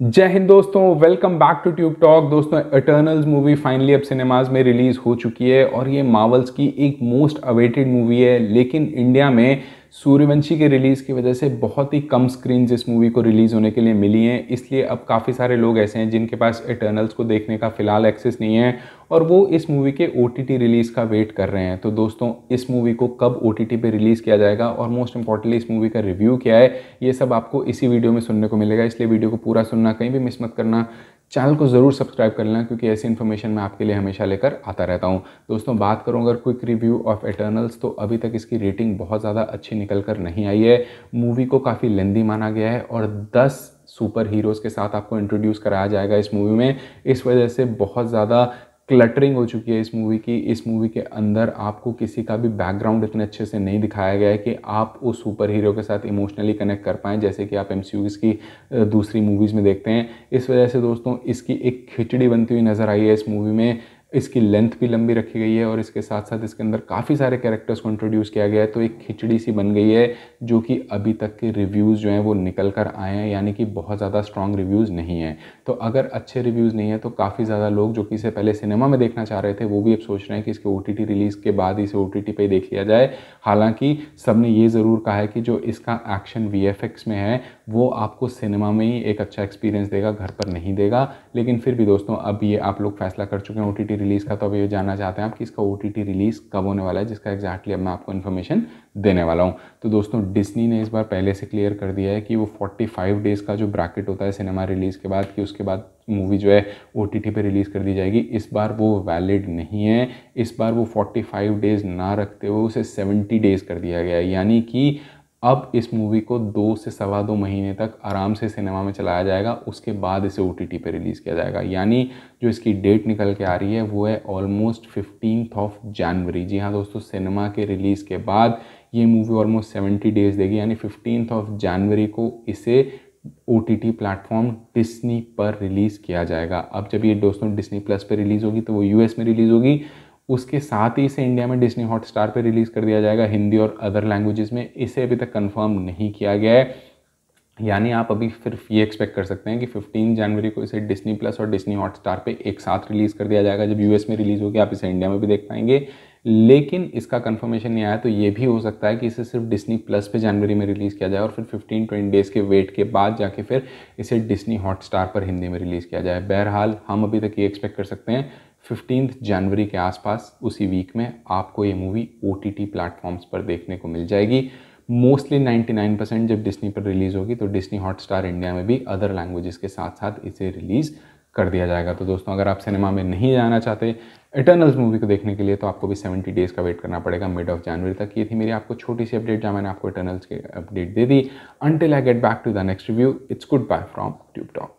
जय हिंद दोस्तों welcome back to Tube Talk दोस्तों इटर्नल्स मूवी फाइनली अब सिनेमाज में रिलीज़ हो चुकी है और ये मावल्स की एक मोस्ट अवेटेड मूवी है लेकिन इंडिया में सूर्यवंशी के रिलीज़ की वजह से बहुत ही कम स्क्रीन इस मूवी को रिलीज़ होने के लिए मिली हैं इसलिए अब काफ़ी सारे लोग ऐसे हैं जिनके पास इटर्नल्स को देखने का फ़िलहाल एक्सेस नहीं है और वो इस मूवी के ओ रिलीज़ का वेट कर रहे हैं तो दोस्तों इस मूवी को कब ओ टी रिलीज़ किया जाएगा और मोस्ट इंपॉर्टेंटली इस मूवी का रिव्यू क्या है ये सब आपको इसी वीडियो में सुनने को मिलेगा इसलिए वीडियो को पूरा सुनना कहीं भी मिस मत करना चैनल को ज़रूर सब्सक्राइब कर लेना क्योंकि ऐसी इन्फॉर्मेशन मैं आपके लिए हमेशा लेकर आता रहता हूँ दोस्तों बात करूँ अगर क्विक रिव्यू ऑफ एटर्नल्स तो अभी तक इसकी रेटिंग बहुत ज़्यादा अच्छी निकल कर नहीं आई है मूवी को काफ़ी लेंदी माना गया है और दस सुपर हीरोज़ के साथ आपको इंट्रोड्यूस कराया जाएगा इस मूवी में इस वजह से बहुत ज़्यादा क्लटरिंग हो चुकी है इस मूवी की इस मूवी के अंदर आपको किसी का भी बैकग्राउंड इतने अच्छे से नहीं दिखाया गया है कि आप उस सुपर हीरो के साथ इमोशनली कनेक्ट कर पाएँ जैसे कि आप एम की दूसरी मूवीज़ में देखते हैं इस वजह से दोस्तों इसकी एक खिचड़ी बनती हुई नज़र आई है इस मूवी में इसकी लेंथ भी लंबी रखी गई है और इसके साथ साथ इसके अंदर काफ़ी सारे कैरेक्टर्स को इंट्रोड्यूस किया गया है तो एक खिचड़ी सी बन गई है जो कि अभी तक के रिव्यूज़ जो हैं वो निकल कर आए हैं यानी कि बहुत ज़्यादा स्ट्रॉन्ग रिव्यूज़ नहीं हैं तो अगर अच्छे रिव्यूज़ नहीं है तो काफ़ी ज़्यादा लोग जो कि इसे पहले सिनेमा में देखना चाह रहे थे वो भी अब सोच रहे हैं कि इसके ओ रिलीज़ के बाद इसे ओ टी पे देख लिया जाए हालाँकि ने ये ज़रूर कहा है कि जो इसका एक्शन वी में है वो आपको सिनेमा में ही एक अच्छा एक्सपीरियंस देगा घर पर नहीं देगा लेकिन फिर भी दोस्तों अब ये आप लोग फैसला कर चुके हैं ओ रिलीज़ का तो अब ये जानना चाहते हैं आप कि इसका ओ रिलीज़ कब होने वाला है जिसका एक्जैक्टली अब मैं आपको इन्फॉर्मेशन देने वाला हूँ तो दोस्तों डिस्नी ने इस बार पहले से क्लियर कर दिया है कि वो फोर्टी डेज़ का जो ब्रैकेट होता है सिनेमा रिलीज़ के बाद कि उसके बाद मूवी जो है ओ टी रिलीज़ कर दी जाएगी इस बार वो वैलिड नहीं है इस बार वो 45 डेज़ ना रखते हुए उसे 70 डेज़ कर दिया गया है यानी कि अब इस मूवी को दो से सवा दो महीने तक आराम से सिनेमा में चलाया जाएगा उसके बाद इसे ओ टी टी पर रिलीज़ किया जाएगा यानी जो इसकी डेट निकल के आ रही है वो है ऑलमोस्ट फिफ्टीन ऑफ जनवरी जी हाँ दोस्तों सिनेमा के रिलीज़ के बाद ये मूवी ऑलमोस्ट सेवेंटी डेज देगी यानी फिफ्टीन ऑफ जनवरी को इसे O T T platform Disney पर रिलीज़ किया जाएगा अब जब ये दोस्तों डिस्नी प्लस पर रिलीज़ होगी तो वो यू एस में रिलीज़ होगी उसके साथ ही इसे इंडिया में डिस्नी स्टार पर रिलीज़ कर दिया जाएगा हिंदी और अदर लैंग्वेजेस में इसे अभी तक कंफर्म नहीं किया गया है यानी आप अभी सिर्फ ये एक्सपेक्ट कर सकते हैं कि 15 जनवरी को इसे डिस्नी प्लस और डिस्नी हॉटस्टार पर एक साथ रिलीज़ कर दिया जाएगा जब यूएस में रिलीज़ होगी आप इसे इंडिया में भी देख पाएंगे लेकिन इसका कंफर्मेशन नहीं आया तो ये भी हो सकता है कि इसे सिर्फ डिस्नी प्लस पे जनवरी में रिलीज़ किया जाए और फिर 15 ट्वेंटी डेज़ के वेट के बाद जाके फिर इसे डिस्नी हॉटस्टार पर हिंदी में रिलीज़ किया जाए बहरहाल हम अभी तक ये एक्सपेक्ट कर सकते हैं फिफ्टीन जनवरी के आसपास उसी वीक में आपको ये movie O T T platforms पर देखने को मिल जाएगी मोस्टली 99 परसेंट जब डिस्नी पर रिलीज़ होगी तो डिस्नी हॉटस्टार इंडिया में भी अदर लैंग्वेजेस के साथ साथ इसे रिलीज़ कर दिया जाएगा तो दोस्तों अगर आप सिनेमा में नहीं जाना चाहते इटर्नल्स मूवी को देखने के लिए तो आपको भी 70 डेज़ का वेट करना पड़ेगा मिड ऑफ जनवरी तक ये थी मेरी आपको छोटी सी अपडेट जहाँ मैंने आपको इटर्नल्स की अपडेट दे दी until I get back to the next review it's goodbye from Tube talk